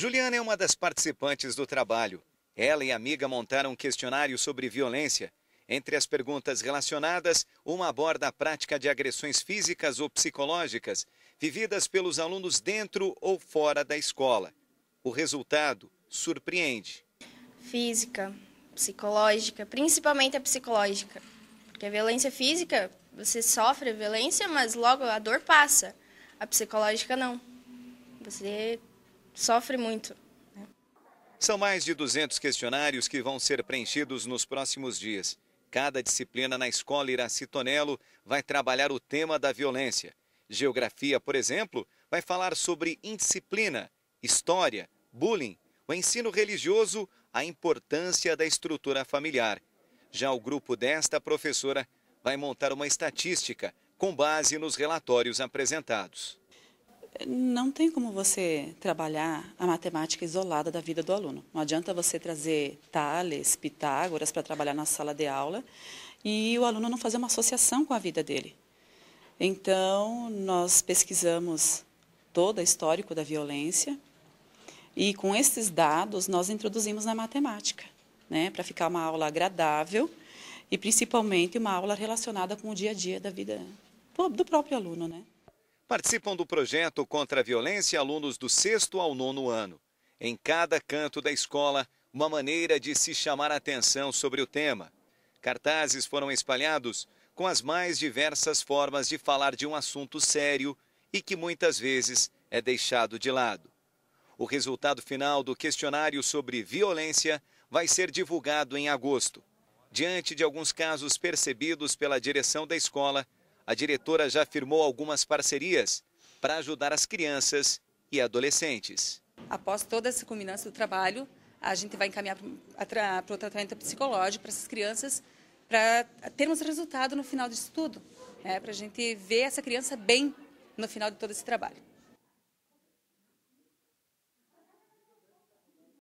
Juliana é uma das participantes do trabalho. Ela e a amiga montaram um questionário sobre violência. Entre as perguntas relacionadas, uma aborda a prática de agressões físicas ou psicológicas vividas pelos alunos dentro ou fora da escola. O resultado surpreende. Física, psicológica, principalmente a psicológica. Porque a violência física, você sofre a violência, mas logo a dor passa. A psicológica não. Você sofre muito. Né? São mais de 200 questionários que vão ser preenchidos nos próximos dias. Cada disciplina na escola Iraci vai trabalhar o tema da violência. Geografia, por exemplo, vai falar sobre indisciplina, história, bullying, o ensino religioso, a importância da estrutura familiar. Já o grupo desta professora vai montar uma estatística com base nos relatórios apresentados não tem como você trabalhar a matemática isolada da vida do aluno. Não adianta você trazer Tales, Pitágoras para trabalhar na sala de aula e o aluno não fazer uma associação com a vida dele. Então, nós pesquisamos todo o histórico da violência e com esses dados nós introduzimos na matemática, né, para ficar uma aula agradável e principalmente uma aula relacionada com o dia a dia da vida do próprio aluno, né? Participam do projeto Contra a Violência alunos do sexto ao nono ano. Em cada canto da escola, uma maneira de se chamar a atenção sobre o tema. Cartazes foram espalhados com as mais diversas formas de falar de um assunto sério e que muitas vezes é deixado de lado. O resultado final do questionário sobre violência vai ser divulgado em agosto. Diante de alguns casos percebidos pela direção da escola, a diretora já firmou algumas parcerias para ajudar as crianças e adolescentes. Após toda essa culminância do trabalho, a gente vai encaminhar para o tratamento psicológico para essas crianças, para termos resultado no final disso tudo, né? para a gente ver essa criança bem no final de todo esse trabalho.